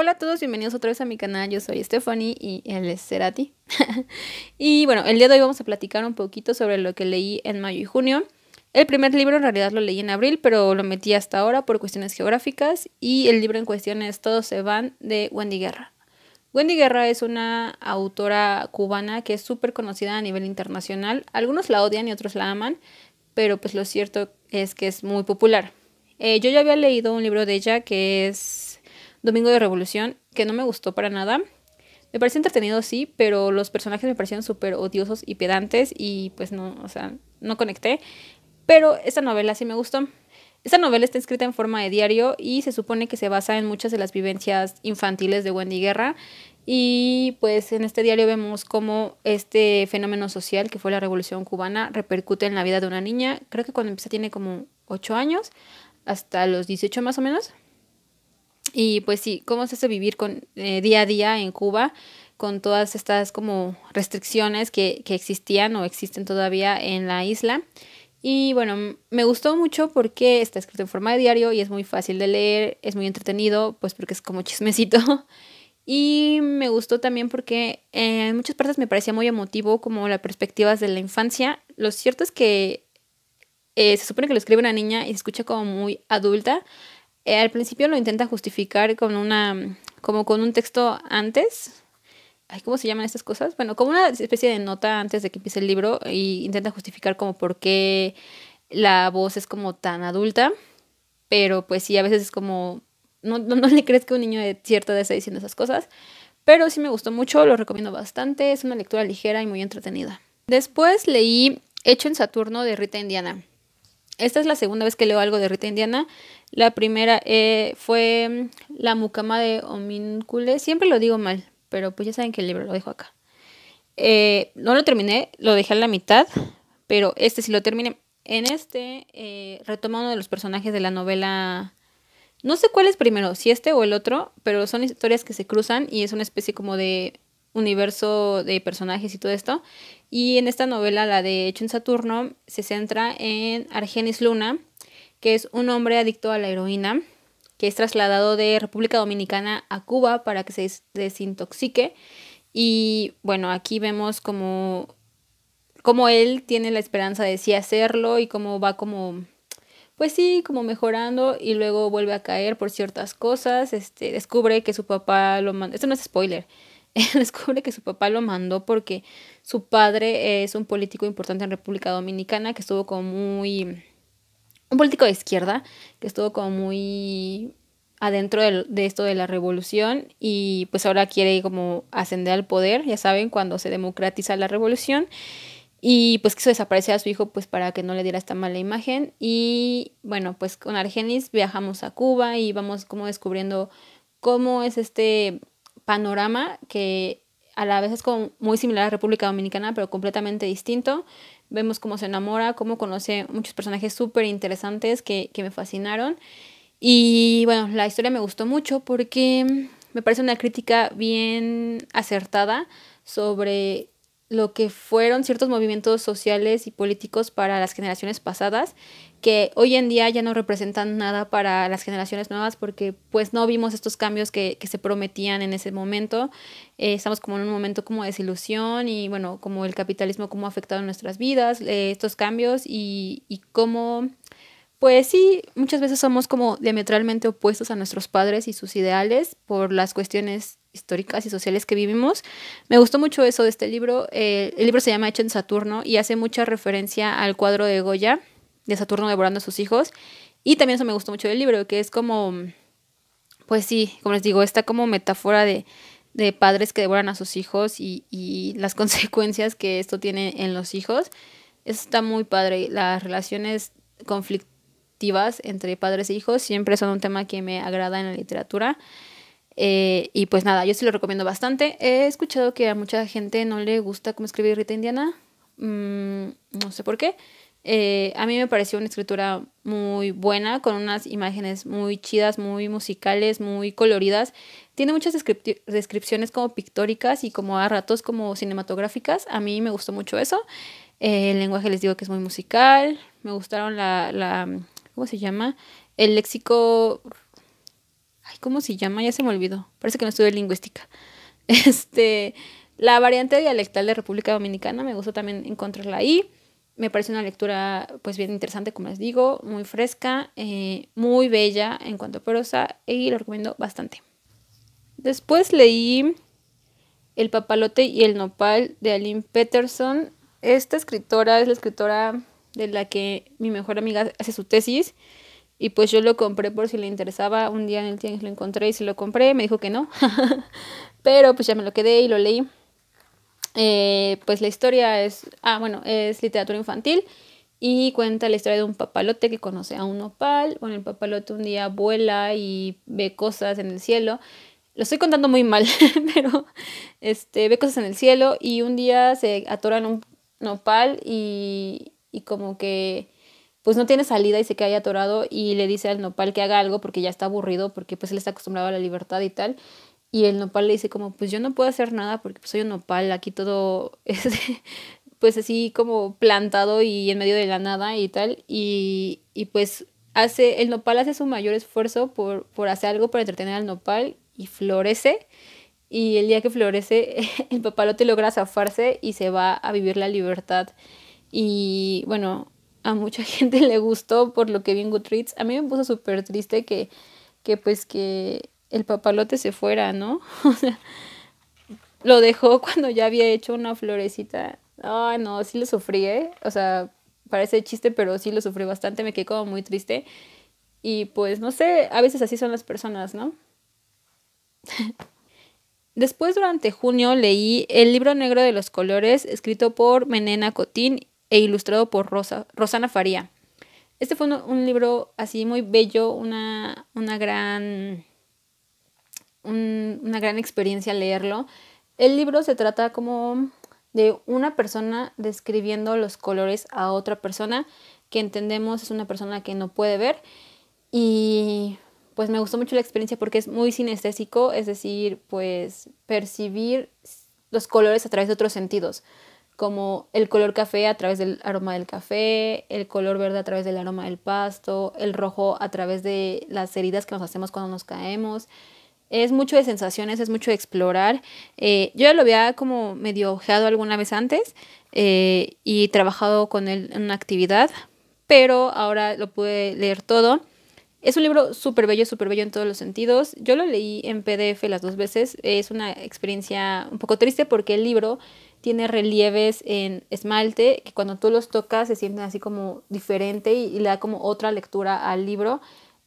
Hola a todos, bienvenidos otra vez a mi canal. Yo soy Stephanie y él es Cerati. y bueno, el día de hoy vamos a platicar un poquito sobre lo que leí en mayo y junio. El primer libro en realidad lo leí en abril, pero lo metí hasta ahora por cuestiones geográficas. Y el libro en cuestión es Todos se van de Wendy Guerra. Wendy Guerra es una autora cubana que es súper conocida a nivel internacional. Algunos la odian y otros la aman, pero pues lo cierto es que es muy popular. Eh, yo ya había leído un libro de ella que es Domingo de Revolución, que no me gustó para nada. Me pareció entretenido, sí, pero los personajes me parecieron súper odiosos y pedantes y pues no, o sea, no conecté. Pero esta novela sí me gustó. Esta novela está escrita en forma de diario y se supone que se basa en muchas de las vivencias infantiles de Wendy Guerra. Y pues en este diario vemos cómo este fenómeno social que fue la Revolución Cubana repercute en la vida de una niña. Creo que cuando empieza tiene como 8 años, hasta los 18 más o menos. Y pues sí, cómo se hace vivir con, eh, día a día en Cuba con todas estas como restricciones que, existían o existen todavía en la isla. Y bueno, me gustó mucho porque está escrito en forma de diario y es muy fácil de leer, es muy entretenido, pues porque es como chismecito. Y me gustó también porque eh, en muchas partes me parecía muy emotivo, como las perspectivas de la infancia. Lo cierto es que eh, se supone que lo escribe una niña y se escucha como muy adulta, eh, al principio lo intenta justificar con una, como con un texto antes. ¿Cómo se llaman estas cosas? Bueno, como una especie de nota antes de que empiece el libro y intenta justificar como por qué la voz es como tan adulta, pero pues sí, a veces es como, no, le crees que un niño de cierta edad esté diciendo esas cosas, pero sí me gustó mucho, lo recomiendo bastante, es una lectura ligera y muy entretenida. Después leí Hecho en Saturno de Rita Indiana. Esta es la segunda vez que leo algo de Rita Indiana. La primera eh, fue mm, La mucama de Omincule. Siempre lo digo mal, pero pues ya saben que el libro lo dejo acá. Eh, no lo terminé, lo dejé a la mitad, pero este sí lo terminé. En este eh, retoma uno de los personajes de la novela. No sé cuál es primero, si este o el otro, pero son historias que se cruzan y es una especie como de universo de personajes y todo esto. Y en esta novela, la de Hecho en Saturno, se centra en Argenis Luna, que es un hombre adicto a la heroína, que es trasladado de República Dominicana a Cuba para que se desintoxique. Y bueno, aquí vemos como, como él tiene la esperanza de sí hacerlo y cómo va como, pues sí, como mejorando y luego vuelve a caer por ciertas cosas. Este, descubre que su papá lo manda, esto no es spoiler, descubre que su papá lo mandó porque su padre es un político importante en República Dominicana que estuvo como muy... un político de izquierda que estuvo como muy adentro de, esto de la revolución y pues ahora quiere como ascender al poder, ya saben, cuando se democratiza la revolución y pues quiso desaparecer a su hijo pues para que no le diera esta mala imagen y bueno pues con Argenis viajamos a Cuba y vamos como descubriendo cómo es este panorama que a la vez es muy similar a República Dominicana, pero completamente distinto. Vemos cómo se enamora, cómo conoce muchos personajes súper interesantes que, que me fascinaron. Y bueno, la historia me gustó mucho porque me parece una crítica bien acertada sobre lo que fueron ciertos movimientos sociales y políticos para las generaciones pasadas que hoy en día ya no representan nada para las generaciones nuevas porque pues no vimos estos cambios que, que se prometían en ese momento. Eh, estamos como en un momento como de desilusión y bueno, como el capitalismo, cómo ha afectado nuestras vidas, eh, estos cambios y, y cómo, pues sí, muchas veces somos como diametralmente opuestos a nuestros padres y sus ideales por las cuestiones históricas y sociales que vivimos. Me gustó mucho eso de este libro. Eh, el libro se llama Hecho en Saturno y hace mucha referencia al cuadro de Goya de Saturno devorando a sus hijos. Y también eso me gustó mucho del libro, que es como, pues sí, como les digo, está como metáfora de, padres que devoran a sus hijos y, las consecuencias que esto tiene en los hijos. Eso está muy padre. Las relaciones conflictivas entre padres e hijos siempre son un tema que me agrada en la literatura. Eh, y pues nada, yo sí lo recomiendo bastante. He escuchado que a mucha gente no le gusta cómo escribe Rita Indiana. Mm, no sé por qué. Eh, a mí me pareció una escritura muy buena, con unas imágenes muy chidas, muy musicales, muy coloridas. Tiene muchas descripciones como pictóricas y como a ratos como cinematográficas. A mí me gustó mucho eso. Eh, el lenguaje les digo que es muy musical. Me gustaron la, ¿cómo se llama? El léxico... Ay, ¿cómo se llama? Ya se me olvidó. Parece que no en lingüística. Este, la variante dialectal de República Dominicana, me gustó también encontrarla ahí. Me parece una lectura pues bien interesante, como les digo, muy fresca, eh, muy bella en cuanto a prosa y lo recomiendo bastante. Después leí El papalote y el nopal de Aline Peterson. Esta escritora es la escritora de la que mi mejor amiga hace su tesis. Y pues yo lo compré por si le interesaba. Un día en el tianguis lo encontré y se lo compré. Me dijo que no. Pero pues ya me lo quedé y lo leí. Eh, pues la historia es, ah, bueno, es literatura infantil y cuenta la historia de un papalote que conoce a un nopal. Bueno, el papalote un día vuela y ve cosas en el cielo. Lo estoy contando muy mal, pero este, ve cosas en el cielo y un día se atora en un nopal y, y como que pues no tiene salida y se queda atorado y le dice al nopal que haga algo porque ya está aburrido, porque pues él está acostumbrado a la libertad y tal. Y el nopal le dice como, pues yo no puedo hacer nada porque pues, soy un nopal, aquí todo es pues así como plantado y en medio de la nada y tal. Y, pues hace, el nopal hace su mayor esfuerzo por, hacer algo para entretener al nopal y florece. Y el día que florece, el papalote logra zafarse y se va a vivir la libertad. Y bueno, a mucha gente le gustó por lo que vi en Goodreads. A mí me puso súper triste que, que pues que el papalote se fuera, ¿no? O sea, lo dejó cuando ya había hecho una florecita. Ay, no, sí lo sufrí, ¿eh? O sea, parece chiste, pero sí lo sufrí bastante, me quedé como muy triste. Y pues no sé, a veces así son las personas, ¿no? Después, durante junio, leí El libro negro de los colores, escrito por Menena Cotín e ilustrado por Rosa, Rosana Faría. Este fue un, un libro así muy bello, una, una gran una gran experiencia leerlo. El libro se trata como de una persona describiendo los colores a otra persona que entendemos es una persona que no puede ver y pues me gustó mucho la experiencia porque es muy sinestésico, es decir, pues percibir los colores a través de otros sentidos, como el color café a través del aroma del café, el color verde a través del aroma del pasto, el rojo a través de las heridas que nos hacemos cuando nos caemos es mucho de sensaciones, es mucho de explorar. Eh, yo ya lo había como medio ojeado alguna vez antes eh, y trabajado con él en una actividad, pero ahora lo pude leer todo. Es un libro súper bello, súper bello en todos los sentidos. Yo lo leí en PDF las dos veces. Es una experiencia un poco triste porque el libro tiene relieves en esmalte que cuando tú los tocas se sienten así como diferente y le da como otra lectura al libro.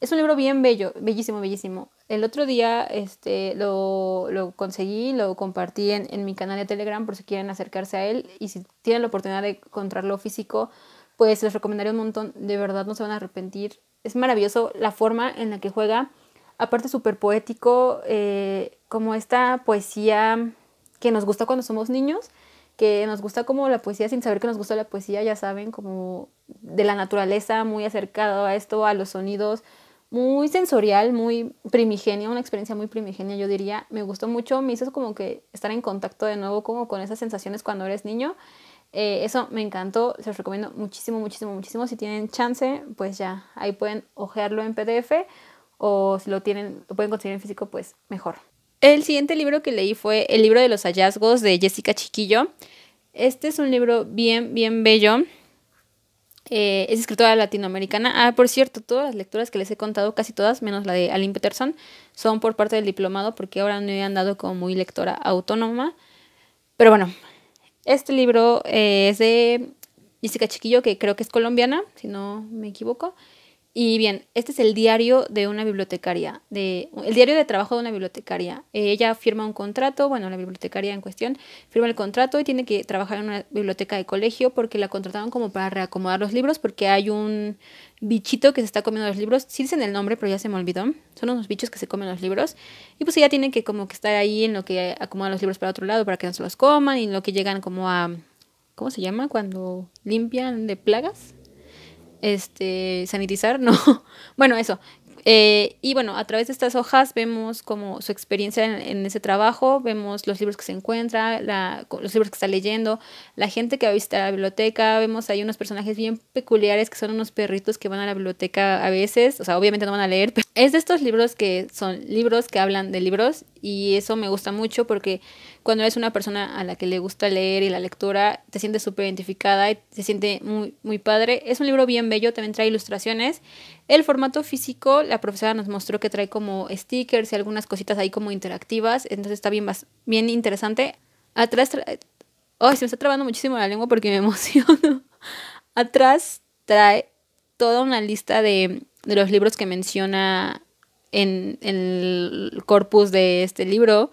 Es un libro bien bello, bellísimo, bellísimo. El otro día este, lo, lo conseguí, lo compartí en, mi canal de Telegram por si quieren acercarse a él y si tienen la oportunidad de encontrarlo físico, pues les recomendaría un montón. De verdad no se van a arrepentir. Es maravilloso la forma en la que juega. Aparte súper poético, eh, como esta poesía que nos gusta cuando somos niños, que nos gusta como la poesía sin saber que nos gusta la poesía, ya saben, como de la naturaleza, muy acercado a esto, a los sonidos muy sensorial, muy primigenia, una experiencia muy primigenia, yo diría. Me gustó mucho, me hizo como que estar en contacto de nuevo como con esas sensaciones cuando eres niño. Eh, eso me encantó, se los recomiendo muchísimo, muchísimo, muchísimo. Si tienen chance, pues ya, ahí pueden hojearlo en PDF o si lo tienen, lo pueden conseguir en físico, pues mejor. El siguiente libro que leí fue El libro de los hallazgos de Jessica Chiquillo. Este es un libro bien, bien bello. Eh, es escritora latinoamericana. Ah, por cierto, todas las lecturas que les he contado, casi todas, menos la de Aline Peterson, son por parte del diplomado porque ahora no he andado como muy lectora autónoma. Pero bueno, este libro eh, es de Jessica Chiquillo, que creo que es colombiana, si no me equivoco. Y bien, este es el diario de una bibliotecaria, de, el diario de trabajo de una bibliotecaria. Eh, ella firma un contrato, bueno, la bibliotecaria en cuestión firma el contrato y tiene que trabajar en una biblioteca de colegio porque la contrataron como para reacomodar los libros porque hay un bichito que se está comiendo los libros. Sí dicen el nombre, pero ya se me olvidó. Son unos bichos que se comen los libros. Y pues ella tiene que como que estar ahí en lo que acomoda los libros para otro lado para que no se los coman y en lo que llegan como a... ¿Cómo se llama? Cuando limpian de plagas este, sanitizar, no. Bueno, eso. Eh, y bueno, a través de estas hojas vemos como su experiencia en, ese trabajo, vemos los libros que se encuentra, los libros que está leyendo, la gente que va a visitar la biblioteca, vemos ahí unos personajes bien peculiares que son unos perritos que van a la biblioteca a veces, o sea, obviamente no van a leer, pero es de estos libros que son libros que hablan de libros y eso me gusta mucho porque cuando eres una persona a la que le gusta leer y la lectura, te sientes súper identificada y te siente muy, muy padre. Es un libro bien bello, también trae ilustraciones. El formato físico, la profesora nos mostró que trae como stickers y algunas cositas ahí como interactivas, entonces está bien, bien interesante. Atrás, ay, se me está trabando muchísimo la lengua porque me emociono. Atrás trae toda una lista de, de los libros que menciona en, en el corpus de este libro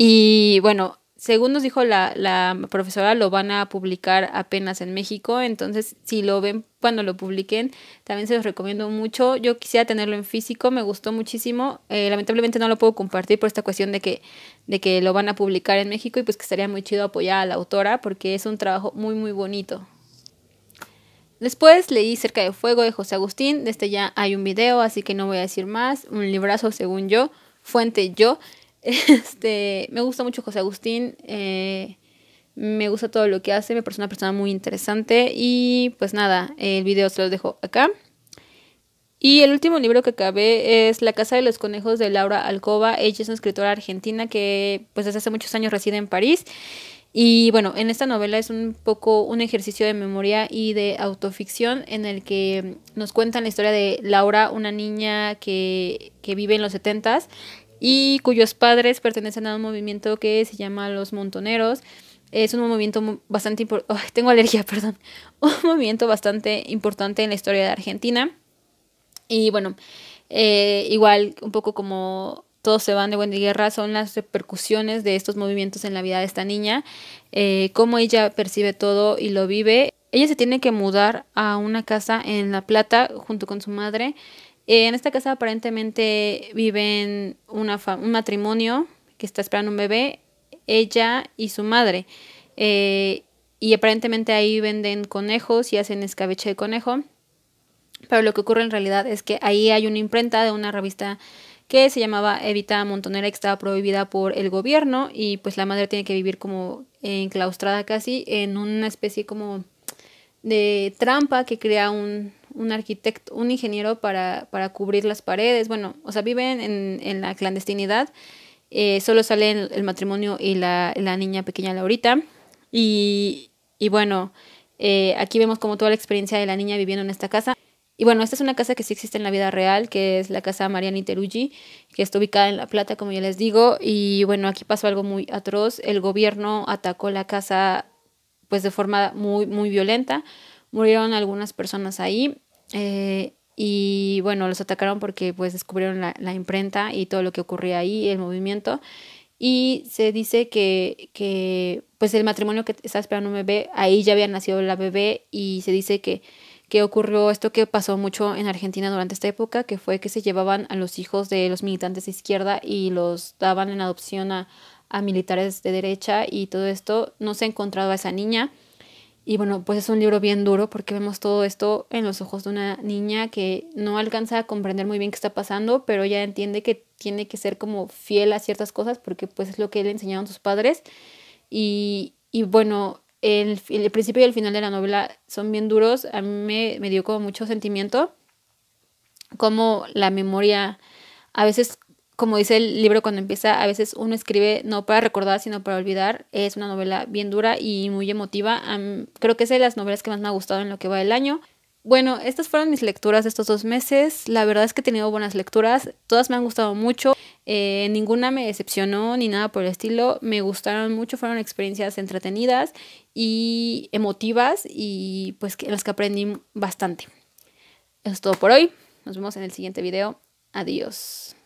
y bueno, según nos dijo la, profesora, lo van a publicar apenas en México, entonces si lo ven cuando lo publiquen, también se los recomiendo mucho. Yo quisiera tenerlo en físico, me gustó muchísimo. Eh, lamentablemente no lo puedo compartir por esta cuestión de que, de que lo van a publicar en México y pues que estaría muy chido apoyar a la autora porque es un trabajo muy, muy bonito. Después leí Cerca de Fuego de José Agustín, de este ya hay un video, así que no voy a decir más, un librazo según yo, fuente yo. Este, me gusta mucho José Agustín, eh, me gusta todo lo que hace, me parece una persona muy interesante y pues nada, el video se los dejo acá. Y el último libro que acabé es La Casa de los Conejos de Laura Alcoba. Ella es una escritora argentina que pues desde hace muchos años reside en París. Y bueno, en esta novela es un poco un ejercicio de memoria y de autoficción en el que nos cuentan la historia de Laura, una niña que, que vive en los setentas y cuyos padres pertenecen a un movimiento que se llama Los Montoneros. Es un movimiento bastante importante, tengo alergia, perdón, un movimiento bastante importante en la historia de Argentina. Y bueno, eh, igual un poco como todos se van de Wendy Guerra son las repercusiones de estos movimientos en la vida de esta niña, eh, cómo ella percibe todo y lo vive. Ella se tiene que mudar a una casa en La Plata junto con su madre eh, en esta casa aparentemente viven un matrimonio que está esperando un bebé, ella y su madre. Eh, y aparentemente ahí venden conejos y hacen escabeche de conejo. Pero lo que ocurre en realidad es que ahí hay una imprenta de una revista que se llamaba Evita Montonera, que estaba prohibida por el gobierno y pues la madre tiene que vivir como enclaustrada casi en una especie como de trampa que crea un un arquitecto, un ingeniero para, cubrir las paredes. Bueno, o sea, viven en, la clandestinidad. Eh, solo salen el, matrimonio y la, niña pequeña Laurita. Y, bueno, eh, aquí vemos como toda la experiencia de la niña viviendo en esta casa. Y bueno, esta es una casa que sí existe en la vida real, que es la casa Mariani Teruji, que está ubicada en La Plata, como ya les digo. Y bueno, aquí pasó algo muy atroz. El gobierno atacó la casa pues de forma muy, muy violenta. Murieron algunas personas ahí. Eh, y bueno, los atacaron porque pues descubrieron la, imprenta y todo lo que ocurría ahí, el movimiento. Y se dice que, que pues el matrimonio que estaba esperando un bebé, ahí ya había nacido la bebé y se dice que, que ocurrió esto que pasó mucho en Argentina durante esta época, que fue que se llevaban a los hijos de los militantes de izquierda y los daban en adopción a, militares de derecha y todo esto. No se ha encontrado a esa niña. Y bueno, pues es un libro bien duro porque vemos todo esto en los ojos de una niña que no alcanza a comprender muy bien qué está pasando, pero ya entiende que tiene que ser como fiel a ciertas cosas porque pues es lo que le enseñaron sus padres. Y, bueno, el, principio y el final de la novela son bien duros. A mí me, me dio como mucho sentimiento, como la memoria a veces como dice el libro cuando empieza, a veces uno escribe no para recordar, sino para olvidar. Es una novela bien dura y muy emotiva. creo que es de las novelas que más me ha gustado en lo que va del año. Bueno, estas fueron mis lecturas de estos dos meses. La verdad es que he tenido buenas lecturas. Todas me han gustado mucho. Eh, ninguna me decepcionó ni nada por el estilo. Me gustaron mucho. Fueron experiencias entretenidas y emotivas y pues en las que aprendí bastante. Eso es todo por hoy. Nos vemos en el siguiente video. Adiós.